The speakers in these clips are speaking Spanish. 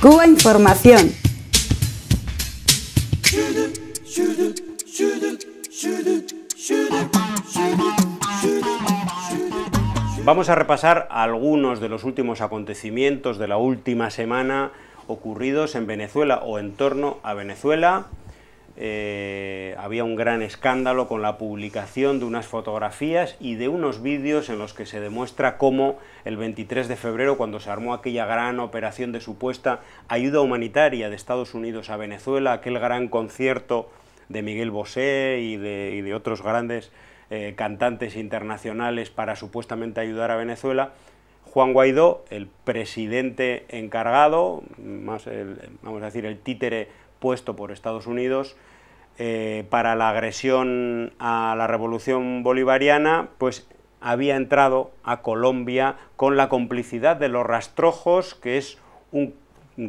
Cuba Información. Vamos a repasar algunos de los últimos acontecimientos de la última semana ocurridos en Venezuela o en torno a Venezuela eh, había un gran escándalo con la publicación de unas fotografías y de unos vídeos en los que se demuestra cómo el 23 de febrero, cuando se armó aquella gran operación de supuesta ayuda humanitaria de Estados Unidos a Venezuela, aquel gran concierto de Miguel Bosé y de, otros grandes eh, cantantes internacionales para supuestamente ayudar a Venezuela, Juan Guaidó, el presidente encargado, más vamos a decir el títere puesto por Estados Unidos eh, para la agresión a la revolución bolivariana, pues había entrado a Colombia con la complicidad de los rastrojos, que es un,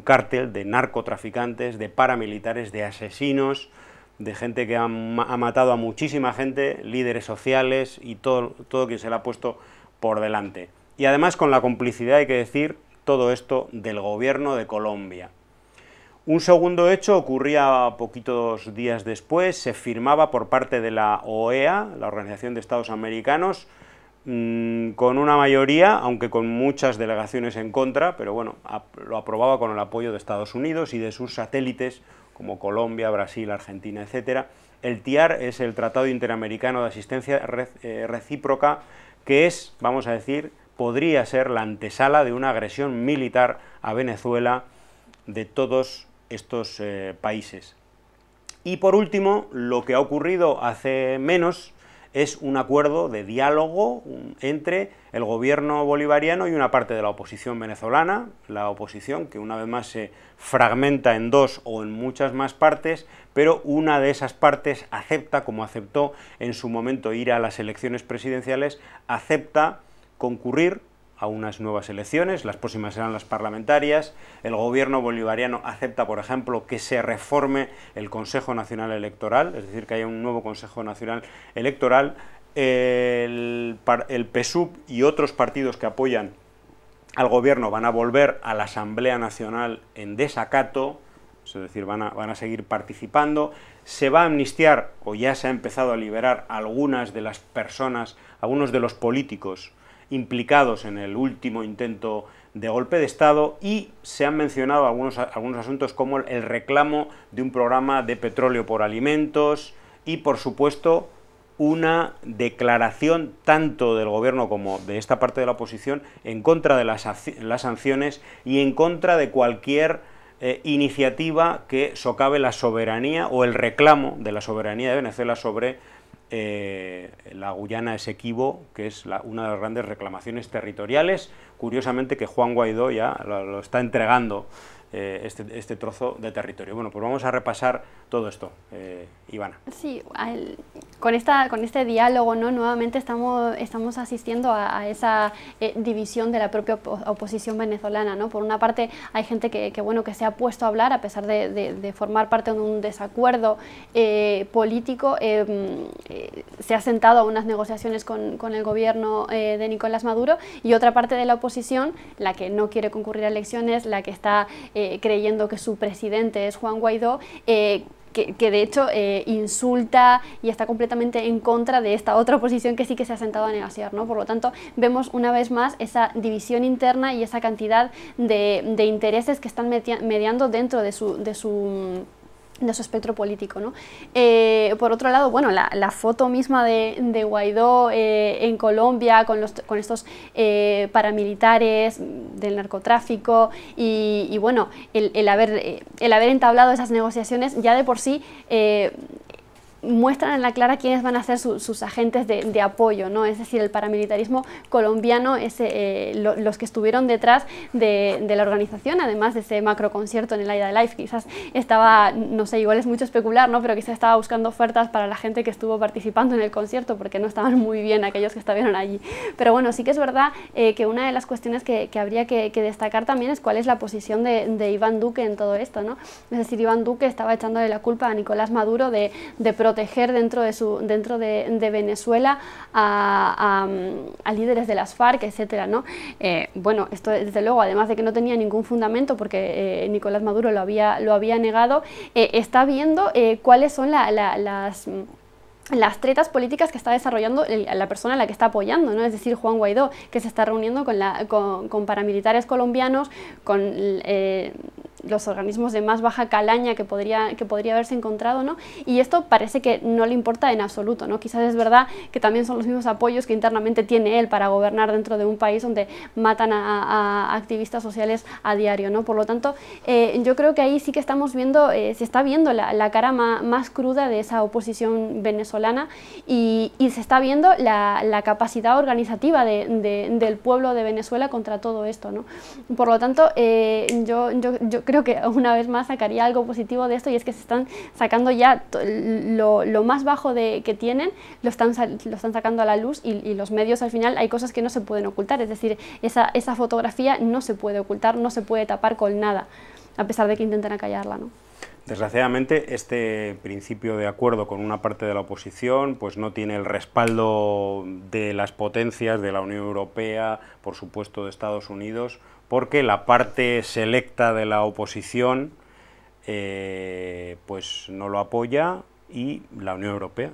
cártel de narcotraficantes, de paramilitares, de asesinos, de gente que ha, matado a muchísima gente, líderes sociales y todo, todo quien se le ha puesto por delante. Y además con la complicidad, hay que decir, todo esto del gobierno de Colombia. Un segundo hecho ocurría poquitos días después, se firmaba por parte de la OEA, la Organización de Estados Americanos, mm, con una mayoría, aunque con muchas delegaciones en contra, pero bueno, lo aprobaba con el apoyo de Estados Unidos y de sus satélites, como Colombia, Brasil, Argentina, etc. El TIAR es el Tratado Interamericano de Asistencia eh, Recíproca, que es, vamos a decir, podría ser la antesala de una agresión militar a Venezuela de todos estos eh, países. Y por último, lo que ha ocurrido hace menos es un acuerdo de diálogo entre el gobierno bolivariano y una parte de la oposición venezolana, la oposición que una vez más se fragmenta en dos o en muchas más partes, pero una de esas partes acepta, como aceptó en su momento ir a las elecciones presidenciales, acepta concurrir a unas nuevas elecciones, las próximas serán las parlamentarias. El gobierno bolivariano acepta, por ejemplo, que se reforme el Consejo Nacional Electoral, es decir, que haya un nuevo Consejo Nacional Electoral. El, el y otros partidos que apoyan al gobierno van a volver a la Asamblea Nacional en desacato, es decir, van a, van a seguir participando. Se va a amnistiar o ya se ha empezado a liberar algunas de las personas, algunos de los políticos implicados en el último intento de golpe de Estado y se han mencionado algunos, algunos asuntos como el reclamo de un programa de petróleo por alimentos y, por supuesto, una declaración tanto del gobierno como de esta parte de la oposición en contra de las, sanciones y en contra de cualquier eh, iniciativa que socave la soberanía o el reclamo de la soberanía de Venezuela sobre eh, la Guyana Esequibo, que es una de las grandes reclamaciones territoriales, curiosamente que Juan Guaidó ya lo está entregando eh, este, este, trozo de territorio. Bueno, pues vamos a repasar todo esto, eh, Ivana. Sí, con, esta, con este diálogo ¿no? nuevamente estamos, estamos asistiendo a, esa eh, división de la propia oposición venezolana. ¿no? Por una parte hay gente que, bueno, que se ha puesto a hablar a pesar de, formar parte de un desacuerdo político, mm, se ha sentado a unas negociaciones con, con el gobierno de Nicolás Maduro y otra parte de la oposición, la que no quiere concurrir a elecciones, la que está... Eh, creyendo que su presidente es Juan Guaidó, eh, que, de hecho eh, insulta y está completamente en contra de esta otra oposición que sí que se ha sentado a negociar. ¿no? Por lo tanto, vemos una vez más esa división interna y esa cantidad de, intereses que están mediando dentro de su... De su de su espectro político. ¿no? Eh, por otro lado, bueno, la, foto misma de, Guaidó eh, en Colombia con, con estos eh, paramilitares del narcotráfico y, bueno, el, haber, el haber entablado esas negociaciones ya de por sí muestran en la clara quiénes van a ser sus agentes de, apoyo, ¿no? es decir, el paramilitarismo colombiano, es, eh, los que estuvieron detrás de, la organización, además de ese macroconcierto en el Aida Life, quizás estaba, no sé, igual es mucho especular, ¿no? pero quizás estaba buscando ofertas para la gente que estuvo participando en el concierto, porque no estaban muy bien aquellos que estuvieron allí. Pero bueno, sí que es verdad eh, que una de las cuestiones que, habría que, destacar también es cuál es la posición de, Iván Duque en todo esto, ¿no? es decir, Iván Duque estaba echándole la culpa a Nicolás Maduro de, de pro proteger dentro de, su, dentro de, Venezuela a, líderes de las FARC, etcétera, ¿no? Eh, bueno, esto desde luego, además de que no tenía ningún fundamento porque eh, Nicolás Maduro lo había, lo había negado, eh, está viendo cuáles son las las tretas políticas que está desarrollando la persona a la que está apoyando, ¿no? es decir, Juan Guaidó, que se está reuniendo con, la, con, paramilitares colombianos, con los organismos de más baja calaña que podría, que podría haberse encontrado, ¿no? Y esto parece que no le importa en absoluto, ¿no? Quizás es verdad que también son los mismos apoyos que internamente tiene él para gobernar dentro de un país donde matan a, activistas sociales a diario, ¿no? Por lo tanto, eh, yo creo que ahí sí que estamos viendo, eh, se está viendo la, cara más cruda de esa oposición venezolana y, se está viendo la, capacidad organizativa del pueblo de Venezuela contra todo esto, ¿no? Por lo tanto, eh, yo, yo, yo creo que una vez más sacaría algo positivo de esto y es que se están sacando ya lo, más bajo de, que tienen, lo están, lo están sacando a la luz y, los medios al final hay cosas que no se pueden ocultar, es decir, esa, fotografía no se puede ocultar, no se puede tapar con nada, a pesar de que intentan acallarla. ¿no? Desgraciadamente, este principio de acuerdo con una parte de la oposición pues no tiene el respaldo de las potencias de la Unión Europea, por supuesto de Estados Unidos porque la parte selecta de la oposición eh, pues no lo apoya y la Unión Europea,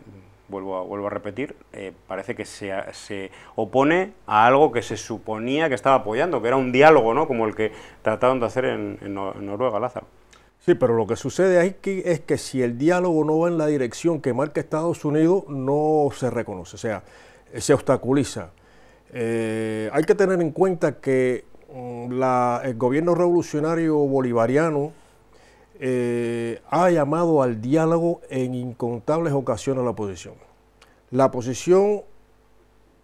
vuelvo a, repetir, eh, parece que se, opone a algo que se suponía que estaba apoyando, que era un diálogo, ¿no? Como el que trataron de hacer en, Noruega, Lázaro. Sí, pero lo que sucede aquí es que si el diálogo no va en la dirección que marca Estados Unidos, no se reconoce, o sea, se obstaculiza. Eh, hay que tener en cuenta que Mm, el gobierno revolucionario bolivariano eh, ha llamado al diálogo en incontables ocasiones a la oposición. La oposición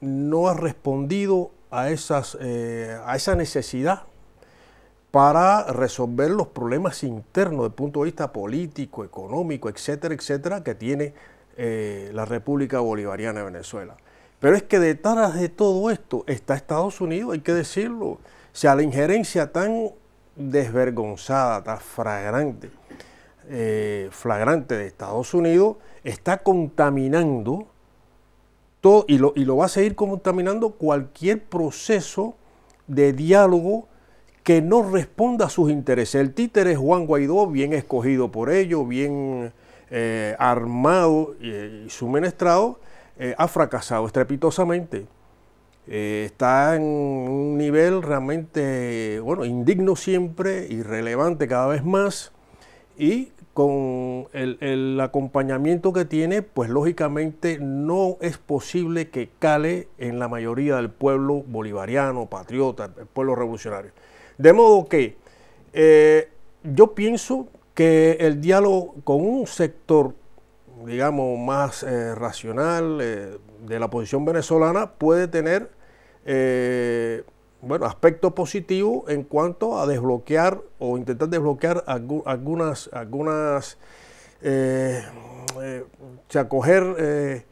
no ha respondido a, esas, eh, a esa necesidad para resolver los problemas internos desde el punto de vista político, económico, etcétera, etcétera, que tiene eh, la República Bolivariana de Venezuela. Pero es que detrás de todo esto está Estados Unidos, hay que decirlo sea, la injerencia tan desvergonzada, tan fragrante, eh, flagrante de Estados Unidos está contaminando todo y lo, y lo va a seguir contaminando cualquier proceso de diálogo que no responda a sus intereses. El títere es Juan Guaidó, bien escogido por ellos, bien eh, armado eh, y, suministrado, ha fracasado estrepitosamente. Eh, está en un nivel realmente, bueno, indigno siempre, irrelevante cada vez más, y con el, acompañamiento que tiene, pues lógicamente no es posible que cale en la mayoría del pueblo bolivariano, patriota, el pueblo revolucionario. De modo que eh, yo pienso que el diálogo con un sector digamos, más eh, racional eh, de la posición venezolana puede tener, eh, bueno, aspectos positivos en cuanto a desbloquear o intentar desbloquear algunas, algunas, se acoger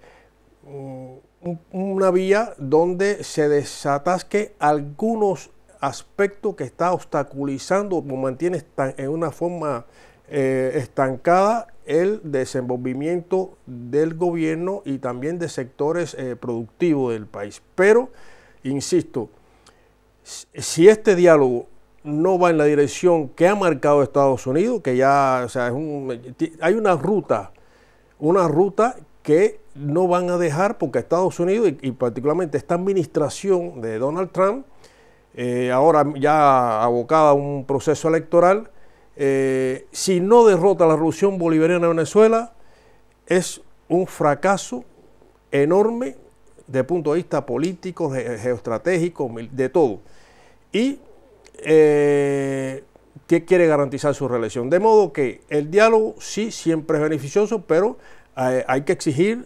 una vía donde se desatasque algunos aspectos que está obstaculizando o mantiene en una forma eh, estancada el desenvolvimiento del gobierno y también de sectores eh, productivos del país. Pero, insisto, si este diálogo no va en la dirección que ha marcado Estados Unidos, que ya o sea, hay una ruta, una ruta que no van a dejar porque Estados Unidos y, particularmente esta administración de Donald Trump, eh, ahora ya abocada a un proceso electoral, eh, si no derrota la revolución bolivariana en Venezuela, es un fracaso enorme de punto de vista político, geoestratégico, de todo. Y eh, qué quiere garantizar su relación. De modo que el diálogo sí siempre es beneficioso, pero eh, hay que exigir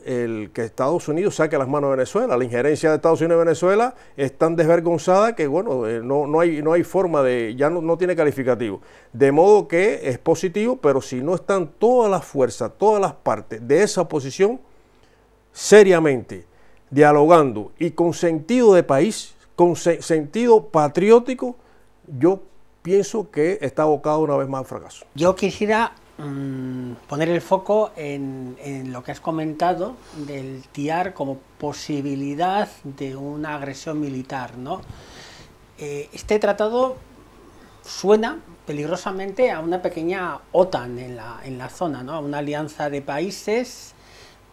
que Estados Unidos saque las manos de Venezuela. La injerencia de Estados Unidos en Venezuela es tan desvergonzada que, bueno, eh, no, no, hay, no hay forma de, ya no, tiene calificativo. De modo que es positivo, pero si no están todas las fuerzas, todas las partes de esa oposición, seriamente, dialogando y con sentido de país, con sentido patriótico, yo pienso que está abocado una vez más al fracaso. Yo quisiera Mm, poner el foco en, lo que has comentado del TIAR como posibilidad de una agresión militar. ¿no? Eh, este tratado suena peligrosamente a una pequeña OTAN en la, zona, a una alianza de países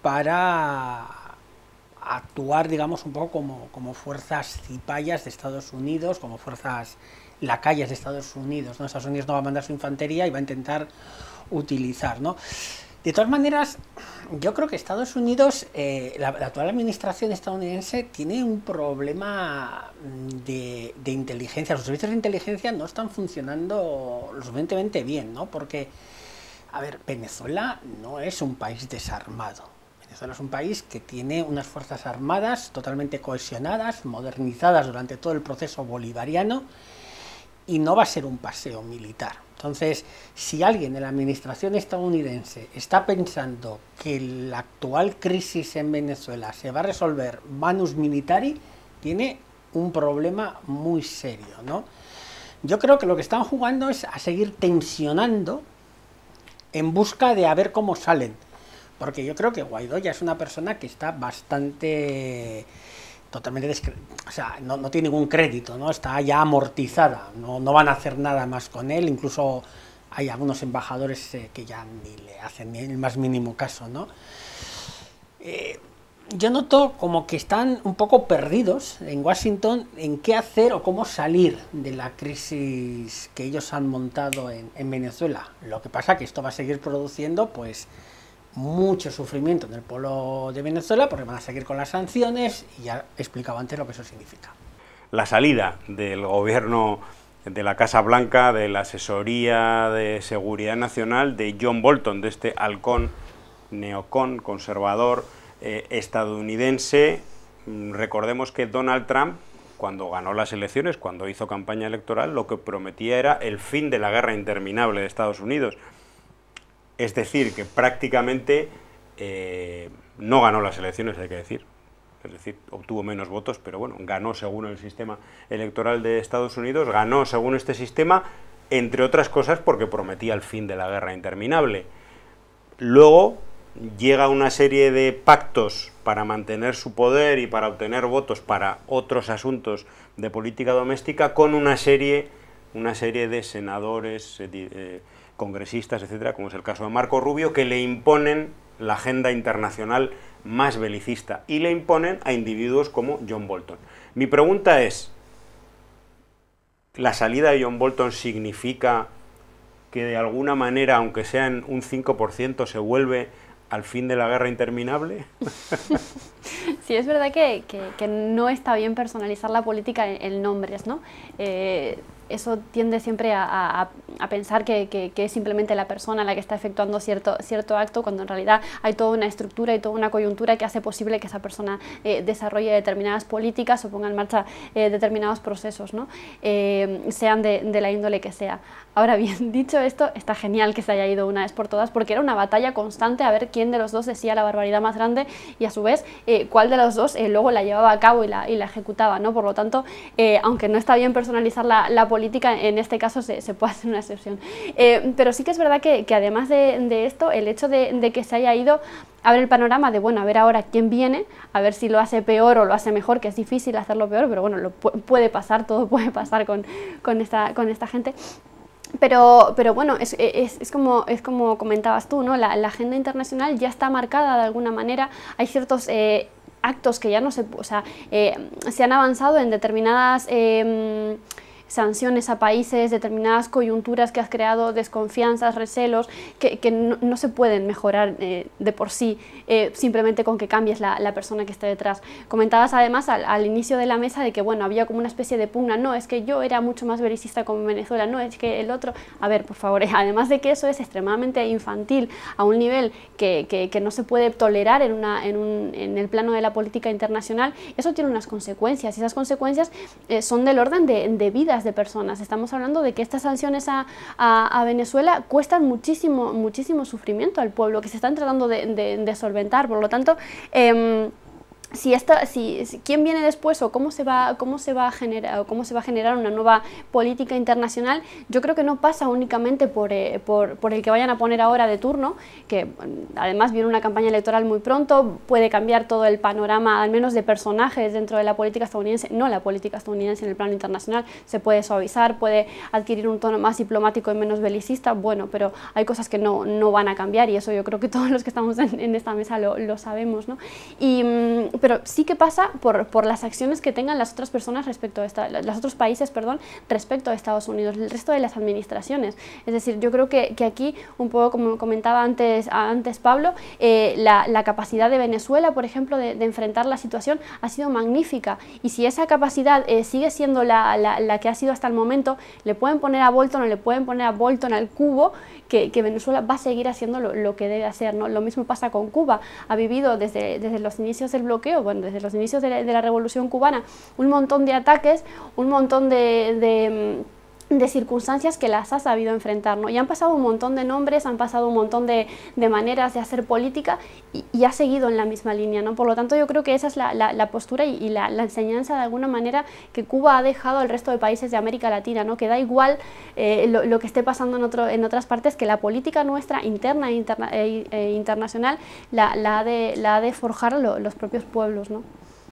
para actuar, digamos, un poco como, como fuerzas cipayas de Estados Unidos, como fuerzas la calle es de Estados Unidos, ¿no? Estados Unidos no va a mandar su infantería y va a intentar utilizar, ¿no? De todas maneras, yo creo que Estados Unidos, eh, la, actual administración estadounidense tiene un problema mm, de, de, inteligencia. Los servicios de inteligencia no están funcionando lo suficientemente bien, ¿no? Porque, a ver, Venezuela no es un país desarmado. Venezuela es un país que tiene unas fuerzas armadas totalmente cohesionadas, modernizadas durante todo el proceso bolivariano y no va a ser un paseo militar. Entonces, si alguien de la administración estadounidense está pensando que la actual crisis en Venezuela se va a resolver manus militari, tiene un problema muy serio, ¿no? Yo creo que lo que están jugando es a seguir tensionando en busca de a ver cómo salen. Porque yo creo que Guaidó ya es una persona que está bastante totalmente o sea, no, tiene ningún crédito, ¿no? está ya amortizada, no, van a hacer nada más con él, incluso hay algunos embajadores eh, que ya ni le hacen el más mínimo caso. ¿no? Eh, yo noto como que están un poco perdidos en Washington en qué hacer o cómo salir de la crisis que ellos han montado en, Venezuela. Lo que pasa que esto va a seguir produciendo pues mucho sufrimiento en el pueblo de Venezuela porque van a seguir con las sanciones y ya he explicado antes lo que eso significa. La salida del gobierno de la Casa Blanca, de la Asesoría de Seguridad Nacional de John Bolton, de este halcón neocon conservador eh, estadounidense. Mm, recordemos que Donald Trump, cuando ganó las elecciones, cuando hizo campaña electoral, lo que prometía era el fin de la guerra interminable de Estados Unidos. Es decir, que prácticamente eh, no ganó las elecciones, hay que decir. Es decir, obtuvo menos votos, pero bueno, ganó según el sistema electoral de Estados Unidos, ganó según este sistema, entre otras cosas porque prometía el fin de la guerra interminable. Luego llega una serie de pactos para mantener su poder y para obtener votos para otros asuntos de política doméstica con una serie, una serie de senadores, eh, eh, congresistas, etcétera, como es el caso de Marco Rubio, que le imponen la agenda internacional más belicista y le imponen a individuos como John Bolton. Mi pregunta es, ¿la salida de John Bolton significa que de alguna manera, aunque sea en un 5%, se vuelve al fin de la guerra interminable? sí, es verdad que, no está bien personalizar la política en, nombres, ¿no? Eh, eso tiende siempre a, pensar que, es simplemente la persona la que está efectuando cierto, cierto acto, cuando en realidad hay toda una estructura y toda una coyuntura que hace posible que esa persona eh, desarrolle determinadas políticas o ponga en marcha eh, determinados procesos, ¿no? Eh, sean de, la índole que sea. Ahora bien, dicho esto, está genial que se haya ido una vez por todas, porque era una batalla constante a ver quién de los dos decía la barbaridad más grande y a su vez cuál de los dos luego la llevaba a cabo y la, y la ejecutaba. ¿no? Por lo tanto, aunque no está bien personalizar la, la política, en este caso se, puede hacer una excepción. Eh, pero sí que es verdad que, además de, esto, el hecho de, que se haya ido abre el panorama de, bueno, a ver ahora quién viene, a ver si lo hace peor o lo hace mejor, que es difícil hacerlo peor, pero bueno, lo puede pasar, todo puede pasar con, con, esta, con esta gente. Pero, pero, bueno, es, es, como, es como comentabas tú, ¿no? La, agenda internacional ya está marcada de alguna manera, hay ciertos... Eh, actos que ya no se, o sea, eh, se han avanzado en determinadas em, sanciones a países, determinadas coyunturas que has creado, desconfianzas, recelos, que, no, se pueden mejorar eh, de por sí eh, simplemente con que cambies la, persona que está detrás. Comentabas además al, inicio de la mesa de que bueno, había como una especie de pugna, no, es que yo era mucho más vericista como Venezuela, no, es que el otro, a ver, por favor, además de que eso es extremadamente infantil, a un nivel que, no se puede tolerar en, una, en, un, en, el plano de la política internacional, eso tiene unas consecuencias y esas consecuencias eh, son del orden de, de vidas de personas. Estamos hablando de que estas sanciones a, Venezuela cuestan muchísimo, muchísimo sufrimiento al pueblo, que se están tratando de, solventar. Por lo tanto, em, si, esta, si, quién viene después o cómo se va cómo se va a generar cómo se va a generar una nueva política internacional yo creo que no pasa únicamente por, eh, por, el que vayan a poner ahora de turno que mm, además viene una campaña electoral muy pronto puede cambiar todo el panorama al menos de personajes dentro de la política estadounidense no la política estadounidense en el plano internacional se puede suavizar puede adquirir un tono más diplomático y menos belicista bueno pero hay cosas que no, van a cambiar y eso yo creo que todos los que estamos en, esta mesa lo, lo sabemos ¿no? y mm, pero sí que pasa por, por las acciones que tengan las otras personas respecto a los otros países, perdón, respecto a Estados Unidos, el resto de las administraciones. Es decir, yo creo que, aquí, un poco como comentaba antes, antes Pablo, eh, la, capacidad de Venezuela, por ejemplo, de, enfrentar la situación ha sido magnífica. Y si esa capacidad eh, sigue siendo la, la, la, que ha sido hasta el momento, le pueden poner a Bolton o le pueden poner a Bolton al cubo que, Venezuela va a seguir haciendo lo, que debe hacer. ¿no? Lo mismo pasa con Cuba. Ha vivido desde, desde los inicios del bloqueo, bueno, desde los inicios de la, Revolución Cubana, un montón de ataques, un montón de de circunstancias que las ha sabido enfrentar, ¿no? Y han pasado un montón de nombres, han pasado un montón de, maneras de hacer política y, ha seguido en la misma línea, ¿no? Por lo tanto, yo creo que esa es la, la, postura y, la, enseñanza de alguna manera que Cuba ha dejado al resto de países de América Latina, ¿no? Que da igual eh, lo, que esté pasando en, otro, en otras partes, que la política nuestra interna e, e, e internacional la, ha de, la de forjar los propios pueblos, ¿no?